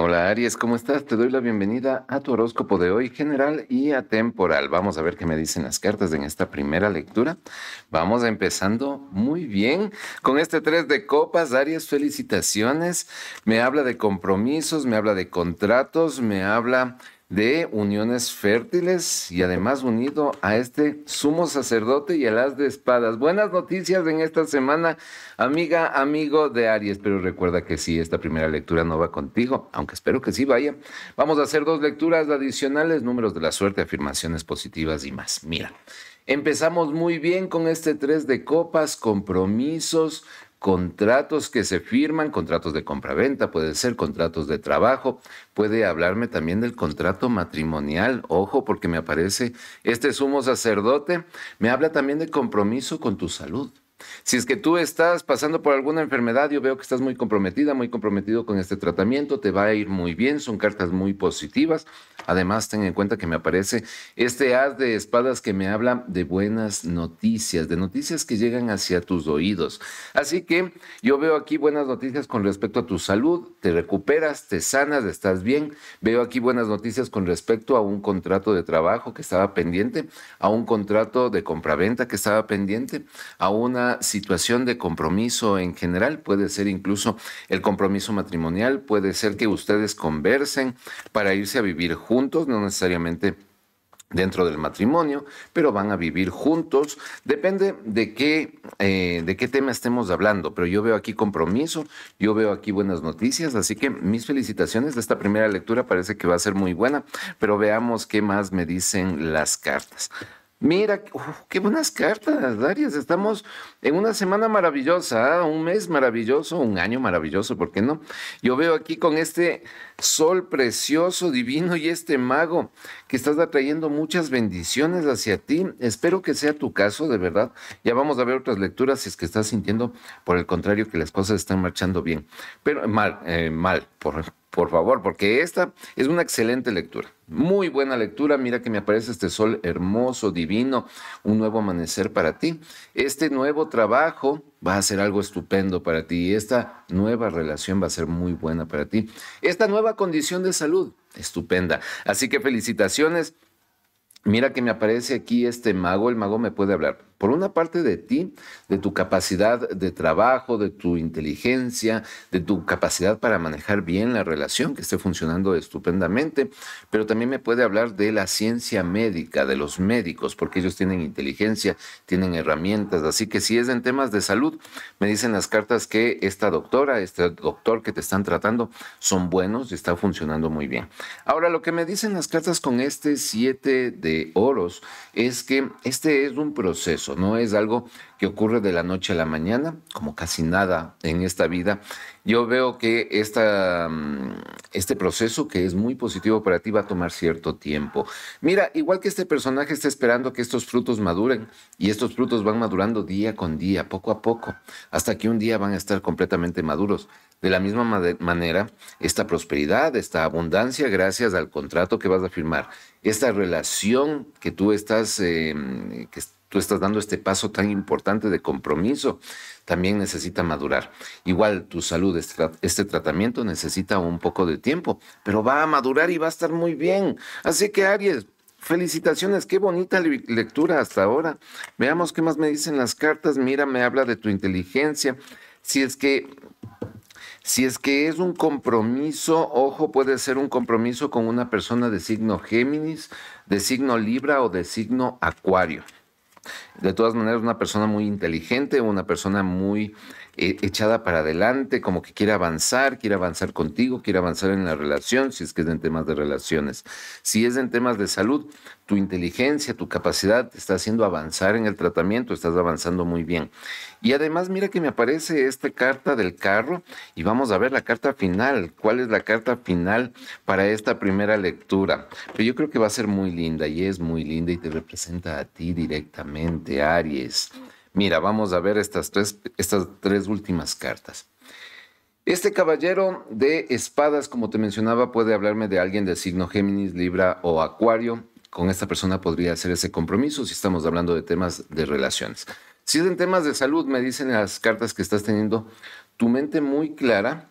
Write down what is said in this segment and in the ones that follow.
Hola Aries, ¿cómo estás? Te doy la bienvenida a tu horóscopo de hoy general y atemporal. Vamos a ver qué me dicen las cartas en esta primera lectura. Vamos empezando muy bien con este tres de copas. Aries, felicitaciones. Me habla de compromisos, me habla de contratos, me habla de uniones fértiles y además unido a este sumo sacerdote y a las de espadas. Buenas noticias en esta semana, amiga, amigo de Aries, pero recuerda que si esta primera lectura no va contigo, aunque espero que sí vaya. Vamos a hacer dos lecturas adicionales, números de la suerte, afirmaciones positivas y más. Mira, empezamos muy bien con este tres de copas, compromisos, contratos que se firman, contratos de compraventa, puede ser contratos de trabajo, puede hablarme también del contrato matrimonial, ojo, porque me aparece este sumo sacerdote, me habla también de compromiso con tu salud. Si es que tú estás pasando por alguna enfermedad, yo veo que estás muy comprometida, muy comprometido con este tratamiento, te va a ir muy bien, son cartas muy positivas. Además, ten en cuenta que me aparece este haz de espadas que me habla de buenas noticias, de noticias que llegan hacia tus oídos. Así que yo veo aquí buenas noticias con respecto a tu salud, te recuperas, te sanas, estás bien. Veo aquí buenas noticias con respecto a un contrato de trabajo que estaba pendiente, a un contrato de compraventa que estaba pendiente, a una situación de compromiso en general, puede ser incluso el compromiso matrimonial, puede ser que ustedes conversen para irse a vivir juntos, no necesariamente dentro del matrimonio, pero van a vivir juntos. Depende de qué, eh, de qué tema estemos hablando, pero yo veo aquí compromiso, yo veo aquí buenas noticias, así que mis felicitaciones de esta primera lectura parece que va a ser muy buena, pero veamos qué más me dicen las cartas. Mira, qué buenas cartas, Darius. Estamos en una semana maravillosa, ¿ah? un mes maravilloso, un año maravilloso, ¿por qué no? Yo veo aquí con este sol precioso, divino y este mago que estás atrayendo muchas bendiciones hacia ti. Espero que sea tu caso, de verdad. Ya vamos a ver otras lecturas si es que estás sintiendo, por el contrario, que las cosas están marchando bien. Pero mal, eh, mal, por, por favor, porque esta es una excelente lectura. Muy buena lectura. Mira que me aparece este sol hermoso, divino, un nuevo amanecer para ti. Este nuevo trabajo va a ser algo estupendo para ti. y Esta nueva relación va a ser muy buena para ti. Esta nueva condición de salud. Estupenda. Así que felicitaciones. Mira que me aparece aquí este mago, el mago me puede hablar. Por una parte de ti, de tu capacidad de trabajo, de tu inteligencia, de tu capacidad para manejar bien la relación, que esté funcionando estupendamente, pero también me puede hablar de la ciencia médica, de los médicos, porque ellos tienen inteligencia, tienen herramientas, así que si es en temas de salud, me dicen las cartas que esta doctora, este doctor que te están tratando son buenos y está funcionando muy bien. Ahora, lo que me dicen las cartas con este siete de oros es que este es un proceso no es algo que ocurre de la noche a la mañana, como casi nada en esta vida. Yo veo que esta, mm, este proceso, que es muy positivo para ti, va a tomar cierto tiempo. Mira, igual que este personaje está esperando que estos frutos maduren, y estos frutos van madurando día con día, poco a poco, hasta que un día van a estar completamente maduros. De la misma manera, esta prosperidad, esta abundancia, gracias al contrato que vas a firmar, esta relación que tú estás em, tú estás dando este paso tan importante de compromiso, también necesita madurar. Igual tu salud, este tratamiento necesita un poco de tiempo, pero va a madurar y va a estar muy bien. Así que Aries, felicitaciones, qué bonita lectura hasta ahora. Veamos qué más me dicen las cartas. Mira, me habla de tu inteligencia. Si es que si es que es un compromiso, ojo, puede ser un compromiso con una persona de signo Géminis, de signo Libra o de signo Acuario. De todas maneras, una persona muy inteligente, una persona muy e, echada para adelante, como que quiere avanzar, quiere avanzar contigo, quiere avanzar en la relación, si es que es en temas de relaciones. Si es en temas de salud, tu inteligencia, tu capacidad te está haciendo avanzar en el tratamiento, estás avanzando muy bien. Y además, mira que me aparece esta carta del carro y vamos a ver la carta final. ¿Cuál es la carta final para esta primera lectura? Pero yo creo que va a ser muy linda y es muy linda y te representa a ti directamente, Aries. Mira, vamos a ver estas tres, estas tres últimas cartas. Este caballero de espadas, como te mencionaba, puede hablarme de alguien del signo Géminis, Libra o Acuario. Con esta persona podría hacer ese compromiso si estamos hablando de temas de relaciones. Si es en temas de salud, me dicen las cartas que estás teniendo tu mente muy clara,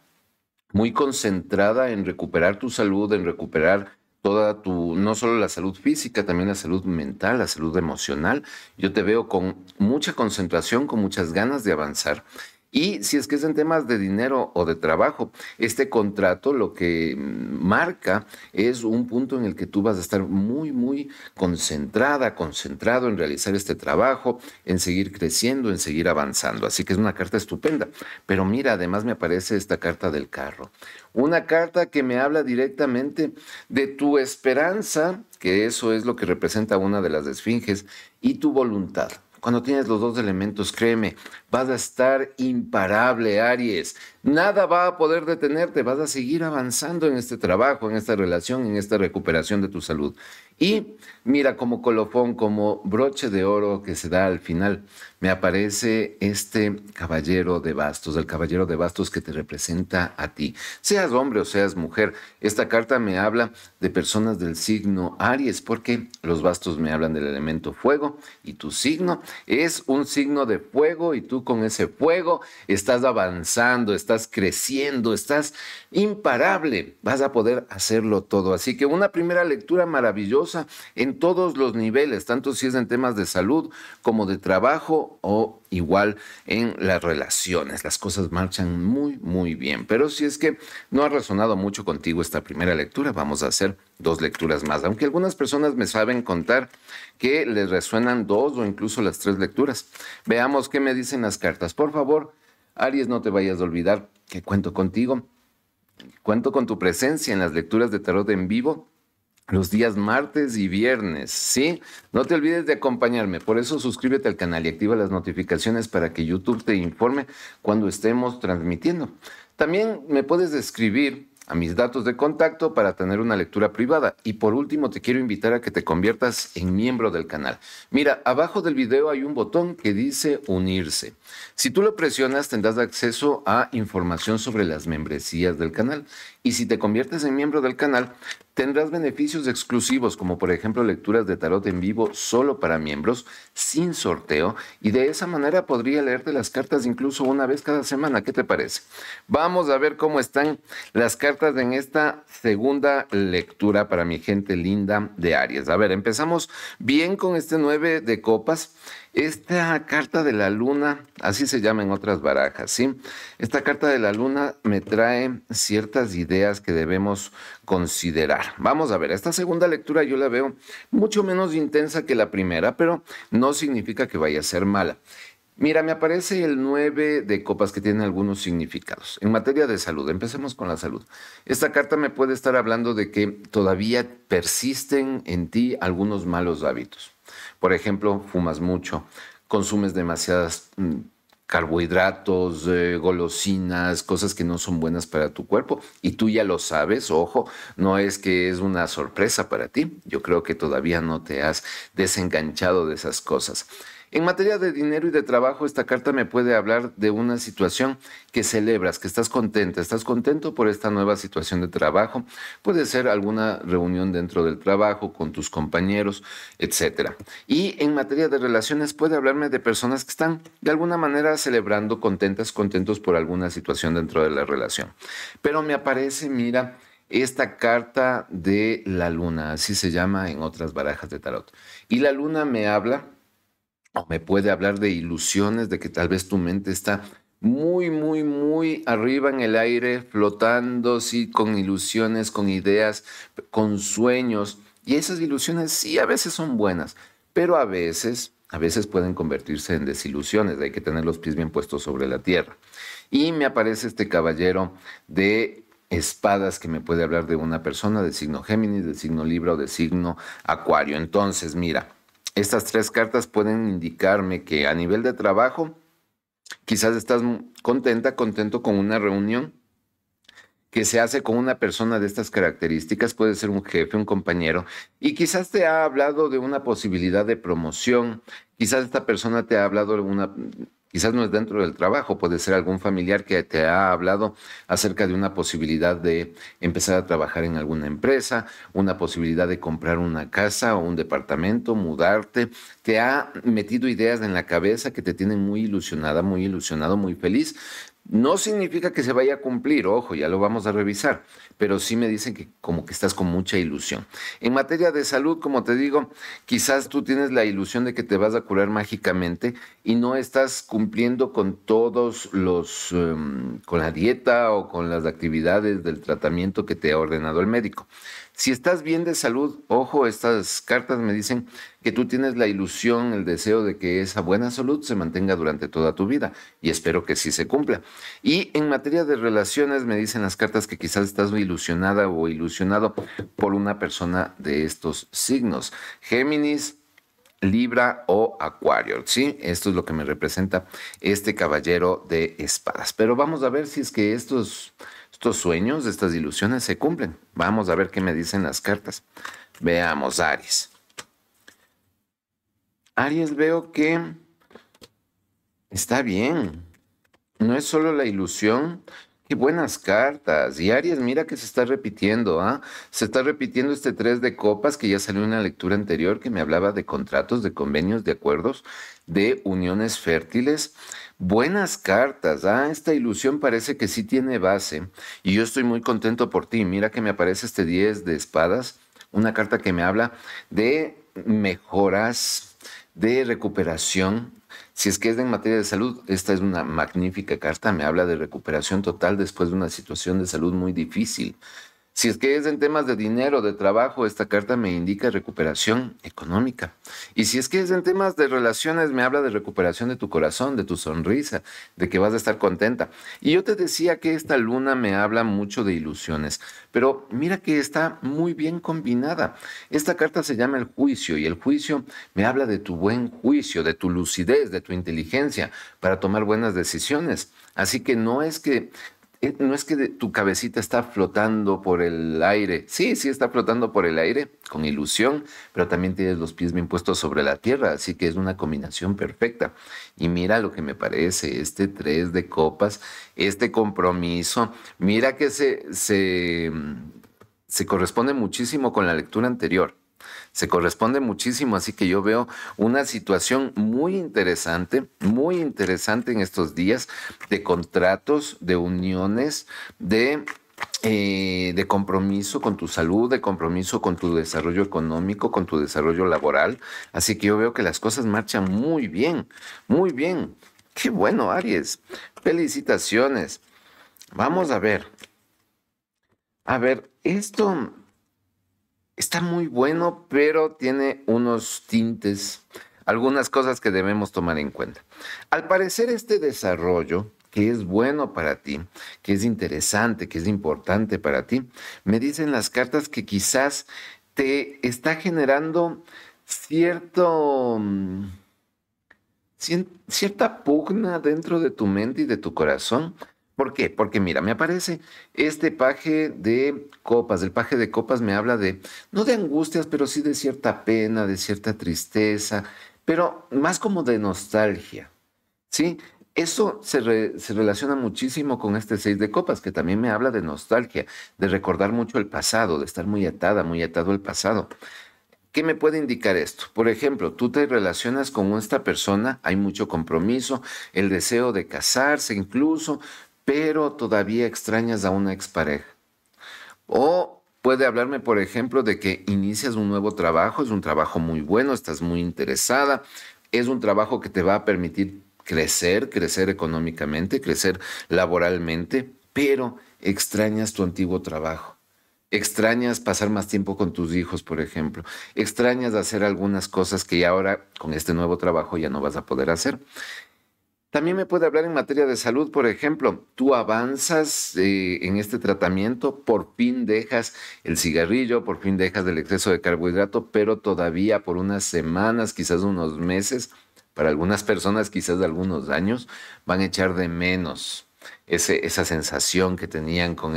muy concentrada en recuperar tu salud, en recuperar toda tu, no solo la salud física, también la salud mental, la salud emocional. Yo te veo con mucha concentración, con muchas ganas de avanzar. Y si es que es en temas de dinero o de trabajo, este contrato lo que marca es un punto en el que tú vas a estar muy, muy concentrada, concentrado en realizar este trabajo, en seguir creciendo, en seguir avanzando. Así que es una carta estupenda. Pero mira, además me aparece esta carta del carro. Una carta que me habla directamente de tu esperanza, que eso es lo que representa una de las esfinges, y tu voluntad. Cuando tienes los dos elementos, créeme, Vas a estar imparable, Aries. Nada va a poder detenerte. Vas a seguir avanzando en este trabajo, en esta relación, en esta recuperación de tu salud. Y mira, como colofón, como broche de oro que se da al final, me aparece este caballero de bastos, el caballero de bastos que te representa a ti. Seas hombre o seas mujer, esta carta me habla de personas del signo Aries, porque los bastos me hablan del elemento fuego y tu signo es un signo de fuego y tu con ese fuego estás avanzando, estás creciendo, estás imparable, vas a poder hacerlo todo. Así que una primera lectura maravillosa en todos los niveles, tanto si es en temas de salud como de trabajo o igual en las relaciones. Las cosas marchan muy, muy bien. Pero si es que no ha resonado mucho contigo esta primera lectura, vamos a hacer dos lecturas más. Aunque algunas personas me saben contar que les resuenan dos o incluso las tres lecturas. Veamos qué me dicen las cartas. Por favor, Aries, no te vayas a olvidar que cuento contigo. Cuento con tu presencia en las lecturas de tarot en vivo los días martes y viernes, ¿sí? No te olvides de acompañarme, por eso suscríbete al canal y activa las notificaciones para que YouTube te informe cuando estemos transmitiendo. También me puedes escribir a mis datos de contacto para tener una lectura privada. Y por último, te quiero invitar a que te conviertas en miembro del canal. Mira, abajo del video hay un botón que dice unirse. Si tú lo presionas, tendrás acceso a información sobre las membresías del canal y si te conviertes en miembro del canal, tendrás beneficios exclusivos como por ejemplo lecturas de tarot en vivo solo para miembros, sin sorteo, y de esa manera podría leerte las cartas incluso una vez cada semana. ¿Qué te parece? Vamos a ver cómo están las cartas en esta segunda lectura para mi gente linda de Aries. A ver, empezamos bien con este 9 de copas. Esta carta de la luna, así se llama en otras barajas, ¿sí? Esta carta de la luna me trae ciertas ideas que debemos considerar. Vamos a ver, esta segunda lectura yo la veo mucho menos intensa que la primera, pero no significa que vaya a ser mala. Mira, me aparece el 9 de copas que tiene algunos significados. En materia de salud, empecemos con la salud. Esta carta me puede estar hablando de que todavía persisten en ti algunos malos hábitos. Por ejemplo, fumas mucho, consumes demasiados mm, carbohidratos, eh, golosinas, cosas que no son buenas para tu cuerpo. Y tú ya lo sabes, ojo, no es que es una sorpresa para ti. Yo creo que todavía no te has desenganchado de esas cosas. En materia de dinero y de trabajo, esta carta me puede hablar de una situación que celebras, que estás contenta, estás contento por esta nueva situación de trabajo. Puede ser alguna reunión dentro del trabajo con tus compañeros, etc. Y en materia de relaciones, puede hablarme de personas que están de alguna manera celebrando, contentas, contentos por alguna situación dentro de la relación. Pero me aparece, mira, esta carta de la luna, así se llama en otras barajas de tarot. Y la luna me habla me puede hablar de ilusiones, de que tal vez tu mente está muy, muy, muy arriba en el aire, flotando, sí, con ilusiones, con ideas, con sueños. Y esas ilusiones sí a veces son buenas, pero a veces, a veces pueden convertirse en desilusiones. Hay que tener los pies bien puestos sobre la tierra. Y me aparece este caballero de espadas que me puede hablar de una persona de signo Géminis, de signo Libra o de signo Acuario. Entonces, mira, estas tres cartas pueden indicarme que a nivel de trabajo, quizás estás contenta, contento con una reunión que se hace con una persona de estas características, puede ser un jefe, un compañero, y quizás te ha hablado de una posibilidad de promoción, quizás esta persona te ha hablado de una, Quizás no es dentro del trabajo, puede ser algún familiar que te ha hablado acerca de una posibilidad de empezar a trabajar en alguna empresa, una posibilidad de comprar una casa o un departamento, mudarte. Te ha metido ideas en la cabeza que te tienen muy ilusionada, muy ilusionado, muy feliz, no significa que se vaya a cumplir, ojo, ya lo vamos a revisar, pero sí me dicen que como que estás con mucha ilusión. En materia de salud, como te digo, quizás tú tienes la ilusión de que te vas a curar mágicamente y no estás cumpliendo con todos los, em, con la dieta o con las actividades del tratamiento que te ha ordenado el médico. Si estás bien de salud, ojo, estas cartas me dicen que tú tienes la ilusión, el deseo de que esa buena salud se mantenga durante toda tu vida y espero que sí se cumpla. Y en materia de relaciones me dicen las cartas que quizás estás ilusionada o ilusionado por una persona de estos signos. Géminis, Libra o Acuario, ¿sí? Esto es lo que me representa este caballero de espadas. Pero vamos a ver si es que estos estos sueños, estas ilusiones se cumplen. Vamos a ver qué me dicen las cartas. Veamos, Aries. Aries veo que está bien. No es solo la ilusión. Qué buenas cartas. Y Aries, mira que se está repitiendo, ¿ah? Se está repitiendo este tres de copas que ya salió en una lectura anterior que me hablaba de contratos, de convenios, de acuerdos, de uniones fértiles. Buenas cartas. Ah, esta ilusión parece que sí tiene base. Y yo estoy muy contento por ti. Mira que me aparece este 10 de espadas. Una carta que me habla de mejoras, de recuperación. Si es que es en materia de salud, esta es una magnífica carta. Me habla de recuperación total después de una situación de salud muy difícil. Si es que es en temas de dinero, de trabajo, esta carta me indica recuperación económica. Y si es que es en temas de relaciones, me habla de recuperación de tu corazón, de tu sonrisa, de que vas a estar contenta. Y yo te decía que esta luna me habla mucho de ilusiones, pero mira que está muy bien combinada. Esta carta se llama el juicio y el juicio me habla de tu buen juicio, de tu lucidez, de tu inteligencia para tomar buenas decisiones. Así que no es que eh, no es que tu cabecita está flotando por el aire. Sí, sí está flotando por el aire, con ilusión, pero también tienes los pies bien puestos sobre la tierra, así que es una combinación perfecta. Y mira lo que me parece, este tres de copas, este compromiso, mira que se, se, mm, se corresponde muchísimo con la lectura anterior se corresponde muchísimo, así que yo veo una situación muy interesante, muy interesante en estos días de contratos, de uniones, de... Eh, de compromiso con tu salud, de compromiso con tu desarrollo económico, con tu desarrollo laboral. Así que yo veo que las cosas marchan muy bien, muy bien. Qué bueno, Aries. Felicitaciones. Vamos a ver. A ver, esto está muy bueno, pero tiene unos tintes, algunas cosas que debemos tomar en cuenta. Al parecer este desarrollo que es bueno para ti, que es interesante, que es importante para ti, me dicen las cartas que quizás te está generando cierto mm, cierta pugna dentro de tu mente y de tu corazón ¿Por qué? Porque mira, me aparece este paje de copas. El paje de copas me habla de, no de angustias, pero sí de cierta pena, de cierta tristeza, pero más como de nostalgia. ¿Sí? Eso se, se relaciona muchísimo con este seis de copas, que también me habla de nostalgia, de recordar mucho el pasado, de estar muy atada, muy atado al pasado. ¿Qué me puede indicar esto? Por ejemplo, tú te relacionas con esta persona, hay mucho compromiso, el deseo de casarse incluso, pero todavía extrañas a una expareja. O puede hablarme, por ejemplo, de que inicias un nuevo trabajo, es un trabajo muy bueno, estás muy interesada, es un trabajo que te va a permitir crecer, crecer económicamente, crecer laboralmente, pero extrañas tu antiguo trabajo. Extrañas pasar más tiempo con tus hijos, por ejemplo. Extrañas hacer algunas cosas que ya ahora con este nuevo trabajo ya no vas a poder hacer. También me puede hablar en materia de salud, por ejemplo, tú avanzas eh, en este tratamiento, por fin dejas el cigarrillo, por fin dejas el exceso de carbohidrato, pero todavía por unas semanas, quizás unos meses, para algunas personas, quizás de algunos años, van a echar de menos esa sensación que tenían con,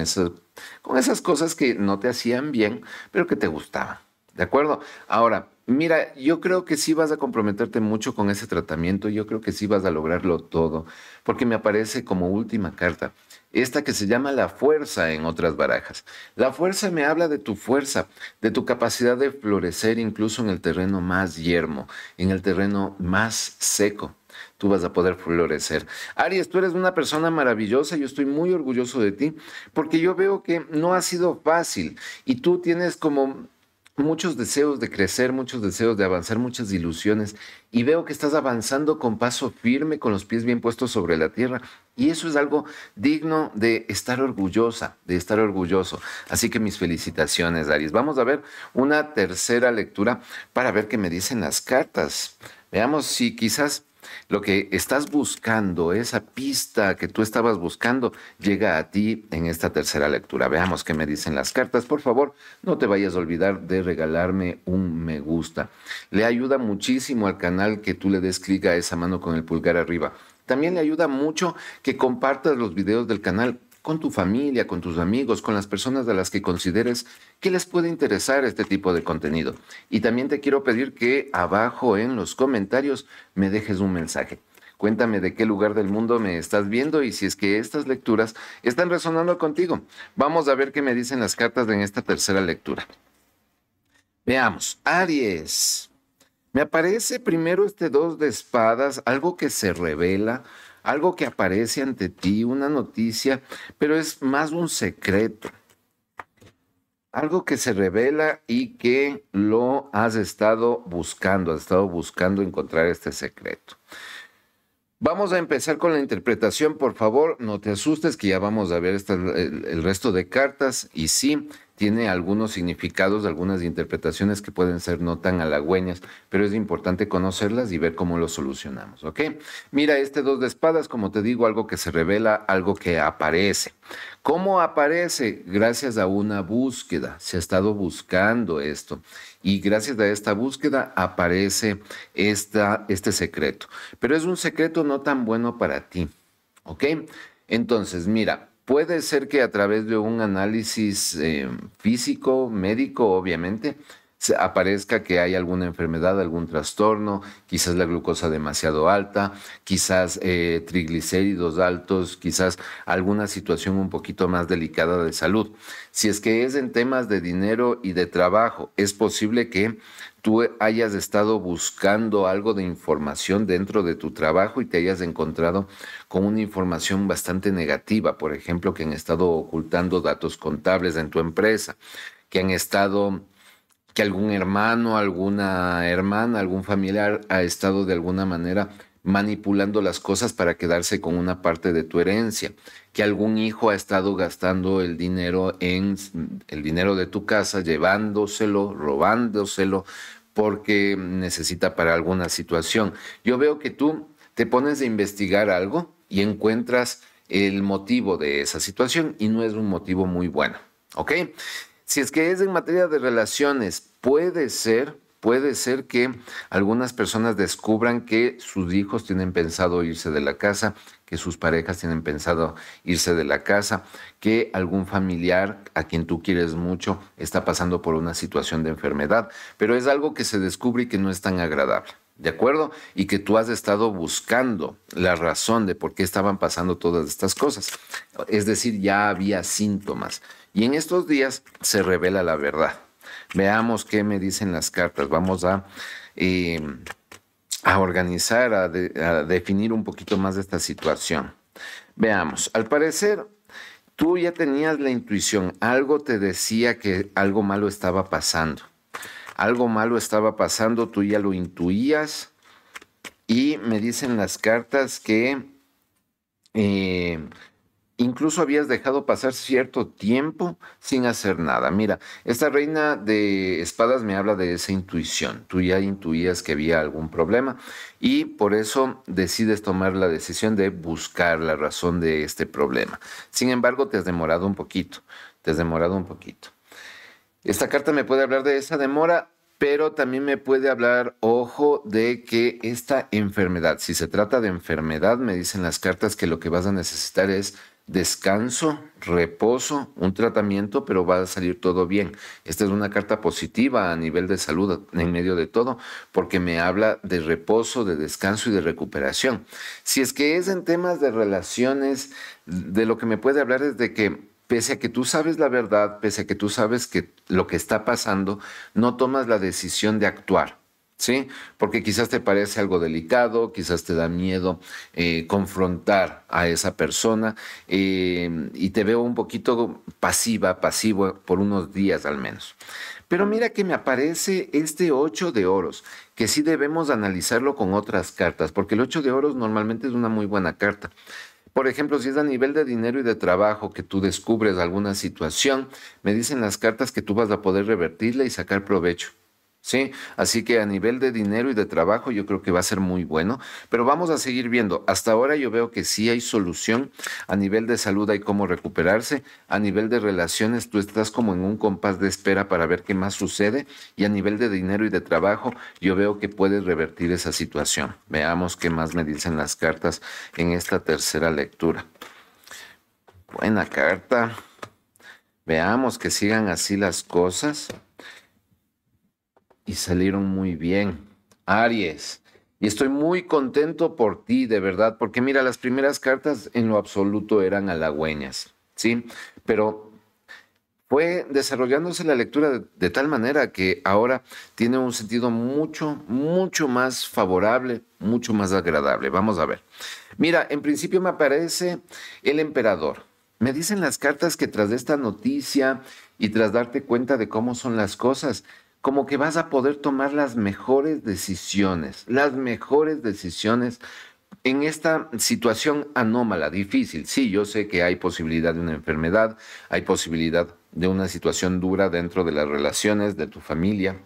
con esas cosas que no te hacían bien, pero que te gustaban. ¿De acuerdo? Ahora, Mira, yo creo que sí vas a comprometerte mucho con ese tratamiento, yo creo que sí vas a lograrlo todo, porque me aparece como última carta, esta que se llama la fuerza en otras barajas. La fuerza me habla de tu fuerza, de tu capacidad de florecer incluso en el terreno más yermo, en el terreno más seco, tú vas a poder florecer. Aries, tú eres una persona maravillosa, yo estoy muy orgulloso de ti, porque yo veo que no ha sido fácil y tú tienes como muchos deseos de crecer, muchos deseos de avanzar, muchas ilusiones, y veo que estás avanzando con paso firme, con los pies bien puestos sobre la tierra, y eso es algo digno de estar orgullosa, de estar orgulloso. Así que mis felicitaciones, Aries. Vamos a ver una tercera lectura para ver qué me dicen las cartas. Veamos si quizás lo que estás buscando, esa pista que tú estabas buscando, llega a ti en esta tercera lectura. Veamos qué me dicen las cartas. Por favor, no te vayas a olvidar de regalarme un me gusta. Le ayuda muchísimo al canal que tú le des clic a esa mano con el pulgar arriba. También le ayuda mucho que compartas los videos del canal con tu familia, con tus amigos, con las personas de las que consideres que les puede interesar este tipo de contenido. Y también te quiero pedir que abajo en los comentarios me dejes un mensaje. Cuéntame de qué lugar del mundo me estás viendo y si es que estas lecturas están resonando contigo. Vamos a ver qué me dicen las cartas en esta tercera lectura. Veamos, Aries. Me aparece primero este dos de espadas, algo que se revela, algo que aparece ante ti, una noticia, pero es más un secreto. Algo que se revela y que lo has estado buscando, has estado buscando encontrar este secreto. Vamos a empezar con la interpretación, por favor, no te asustes que ya vamos a ver el resto de cartas y sí, tiene algunos significados, algunas interpretaciones que pueden ser no tan halagüeñas, pero es importante conocerlas y ver cómo lo solucionamos, ¿ok? Mira, este dos de espadas, como te digo, algo que se revela, algo que aparece. ¿Cómo aparece? Gracias a una búsqueda. Se ha estado buscando esto y gracias a esta búsqueda aparece esta, este secreto. Pero es un secreto no tan bueno para ti, ¿ok? Entonces, mira, Puede ser que a través de un análisis em, físico, médico, obviamente, aparezca que hay alguna enfermedad, algún trastorno, quizás la glucosa demasiado alta, quizás eh, triglicéridos altos, quizás alguna situación un poquito más delicada de salud. Si es que es en temas de dinero y de trabajo, es posible que tú hayas estado buscando algo de información dentro de tu trabajo y te hayas encontrado con una información bastante negativa, por ejemplo, que han estado ocultando datos contables en tu empresa, que han estado que algún hermano, alguna hermana, algún familiar ha estado de alguna manera manipulando las cosas para quedarse con una parte de tu herencia, que algún hijo ha estado gastando el dinero en el dinero de tu casa, llevándoselo, robándoselo porque necesita para alguna situación. Yo veo que tú te pones a investigar algo y encuentras el motivo de esa situación y no es un motivo muy bueno, ¿ok? si es que es en materia de relaciones, puede ser, puede ser que algunas personas descubran que sus hijos tienen pensado irse de la casa, que sus parejas tienen pensado irse de la casa, que algún familiar a quien tú quieres mucho está pasando por una situación de enfermedad, pero es algo que se descubre y que no es tan agradable. ¿De acuerdo? Y que tú has estado buscando la razón de por qué estaban pasando todas estas cosas. Es decir, ya había síntomas. Y en estos días se revela la verdad. Veamos qué me dicen las cartas. Vamos a, em, a organizar, a, definir un poquito más de esta situación. Veamos, al parecer tú ya tenías la intuición, algo te decía que algo malo estaba pasando. Algo malo estaba pasando, tú ya lo intuías. Y me dicen las cartas que em, incluso habías dejado pasar cierto tiempo sin hacer nada. Mira, esta reina de espadas me habla de esa intuición. Tú ya intuías que había algún problema y por eso decides tomar la decisión de buscar la razón de este problema. Sin embargo, te has demorado un poquito, te has demorado un poquito. Esta carta me puede hablar de esa demora pero también me puede hablar, ojo, de que esta enfermedad, si se trata de enfermedad, me dicen las cartas que lo que vas a necesitar es descanso, reposo, un tratamiento, pero va a salir todo bien. Esta es una carta positiva a nivel de salud en medio de todo, porque me habla de reposo, de descanso y de recuperación. Si es que es en temas de relaciones, de lo que me puede hablar es de que pese a que tú sabes la verdad, pese a que tú sabes que lo que está pasando, no tomas la decisión de actuar ¿sí? Porque quizás te parece algo delicado, quizás te da miedo eh, confrontar a esa persona eh, y te veo un poquito pasiva, pasivo por unos días al menos. Pero mira que me aparece este 8 de oros, que sí debemos analizarlo con otras cartas, porque el 8 de oros normalmente es una muy buena carta. Por ejemplo, si es a nivel de dinero y de trabajo que tú descubres alguna situación, me dicen las cartas que tú vas a poder revertirla y sacar provecho. ¿sí? Así que a nivel de dinero y de trabajo yo creo que va a ser muy bueno, pero vamos a seguir viendo. Hasta ahora yo veo que sí hay solución, a nivel de salud hay cómo recuperarse, a nivel de relaciones tú estás como en un compás de espera para ver qué más sucede y a nivel de dinero y de trabajo yo veo que puedes revertir esa situación. Veamos qué más me dicen las cartas en esta tercera lectura. Buena carta. Veamos que sigan así las cosas y salieron muy bien. Aries, y estoy muy contento por ti, de verdad, porque mira, las primeras cartas en lo absoluto eran halagüeñas, ¿sí? Pero fue desarrollándose la lectura de, tal manera que ahora tiene un sentido mucho, mucho más favorable, mucho más agradable. Vamos a ver. Mira, en principio me aparece el emperador. Me dicen las cartas que tras esta noticia y tras darte cuenta de cómo son las cosas, como que vas a poder tomar las mejores decisiones, las mejores decisiones en esta situación anómala, difícil. Sí, yo sé que hay posibilidad de una enfermedad, hay posibilidad de una situación dura dentro de las relaciones, de tu familia.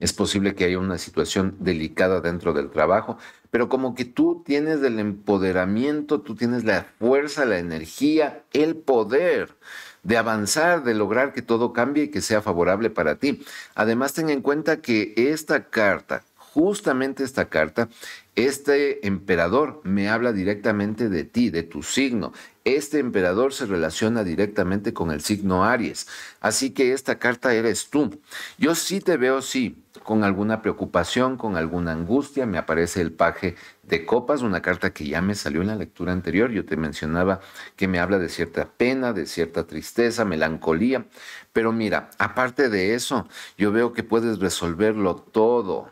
Es posible que haya una situación delicada dentro del trabajo, pero como que tú tienes el empoderamiento, tú tienes la fuerza, la energía, el poder de avanzar, de lograr que todo cambie y que sea favorable para ti. Además, ten en cuenta que esta carta, justamente esta carta, este emperador me habla directamente de ti, de tu signo. Este emperador se relaciona directamente con el signo Aries. Así que esta carta eres tú. Yo sí te veo, sí, con alguna preocupación, con alguna angustia. Me aparece el paje de copas, una carta que ya me salió en la lectura anterior. Yo te mencionaba que me habla de cierta pena, de cierta tristeza, melancolía. Pero mira, aparte de eso, yo veo que puedes resolverlo todo.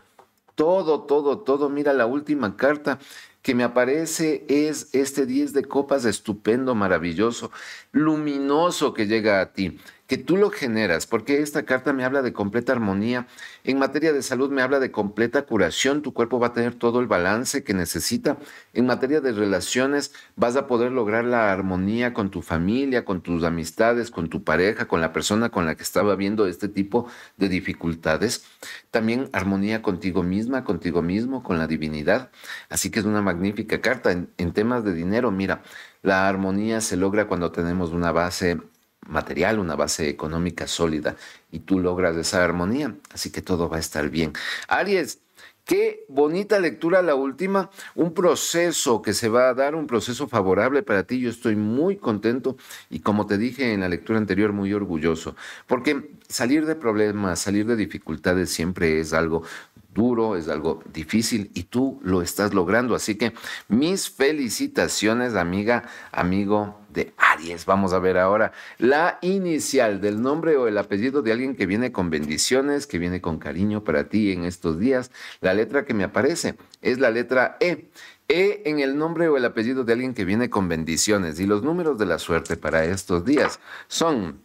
Todo, todo, todo. Mira la última carta que me aparece es este 10 de copas estupendo, maravilloso, luminoso que llega a ti que tú lo generas, porque esta carta me habla de completa armonía. En materia de salud me habla de completa curación, tu cuerpo va a tener todo el balance que necesita. En materia de relaciones vas a poder lograr la armonía con tu familia, con tus amistades, con tu pareja, con la persona con la que estaba viendo este tipo de dificultades. También armonía contigo misma, contigo mismo, con la divinidad. Así que es una magnífica carta en, en temas de dinero. Mira, la armonía se logra cuando tenemos una base material, una base económica sólida y tú logras esa armonía, así que todo va a estar bien. Aries, Qué bonita lectura la última, un proceso que se va a dar, un proceso favorable para ti. Yo estoy muy contento y como te dije en la lectura anterior, muy orgulloso, porque salir de problemas, salir de dificultades siempre es algo duro, es algo difícil y tú lo estás logrando. Así que mis felicitaciones, amiga, amigo de Aries. Vamos a ver ahora la inicial del nombre o el apellido de alguien que viene con bendiciones, que viene con cariño para ti en estos días. La letra que me aparece es la letra E. E en el nombre o el apellido de alguien que viene con bendiciones. Y los números de la suerte para estos días son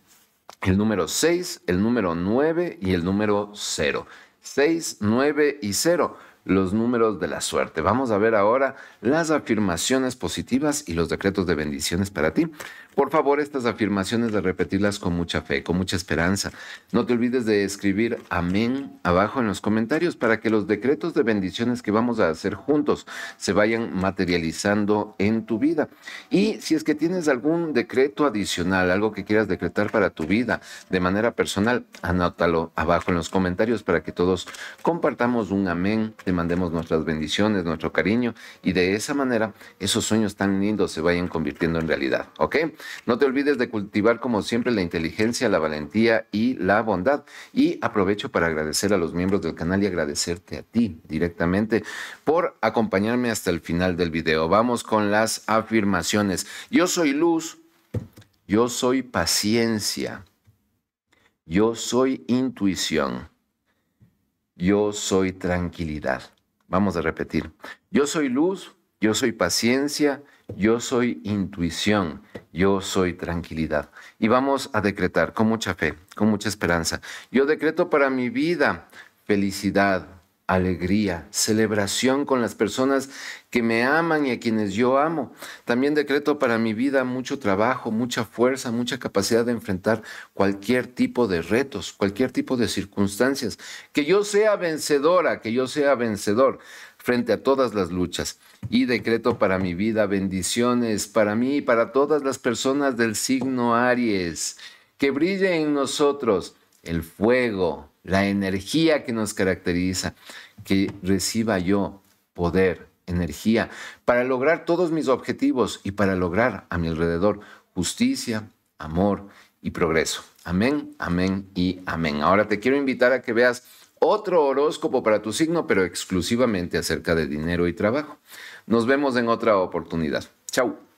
el número 6, el número 9 y el número 0. 6, 9 y 0 los números de la suerte. Vamos a ver ahora las afirmaciones positivas y los decretos de bendiciones para ti. Por favor, estas afirmaciones de repetirlas con mucha fe, con mucha esperanza. No te olvides de escribir amén abajo en los comentarios para que los decretos de bendiciones que vamos a hacer juntos se vayan materializando en tu vida. Y si es que tienes algún decreto adicional, algo que quieras decretar para tu vida de manera personal, anótalo abajo en los comentarios para que todos compartamos un amén, te mandemos nuestras bendiciones, nuestro cariño y de esa manera esos sueños tan lindos se vayan convirtiendo en realidad. ¿Ok? No te olvides de cultivar como siempre la inteligencia, la valentía y la bondad. Y aprovecho para agradecer a los miembros del canal y agradecerte a ti directamente por acompañarme hasta el final del video. Vamos con las afirmaciones. Yo soy luz, yo soy paciencia, yo soy intuición, yo soy tranquilidad. Vamos a repetir. Yo soy luz, yo soy paciencia, yo soy intuición, yo soy tranquilidad. Y vamos a decretar con mucha fe, con mucha esperanza. Yo decreto para mi vida felicidad, alegría, celebración con las personas que me aman y a quienes yo amo. También decreto para mi vida mucho trabajo, mucha fuerza, mucha capacidad de enfrentar cualquier tipo de retos, cualquier tipo de circunstancias. Que yo sea vencedora, que yo sea vencedor frente a todas las luchas. Y decreto para mi vida bendiciones para mí y para todas las personas del signo Aries. Que brille en nosotros el fuego, la energía que nos caracteriza. Que reciba yo poder, energía, para lograr todos mis objetivos y para lograr a mi alrededor justicia, amor y progreso. Amén, amén y amén. Ahora te quiero invitar a que veas otro horóscopo para tu signo, pero exclusivamente acerca de dinero y trabajo. Nos vemos en otra oportunidad. Chau.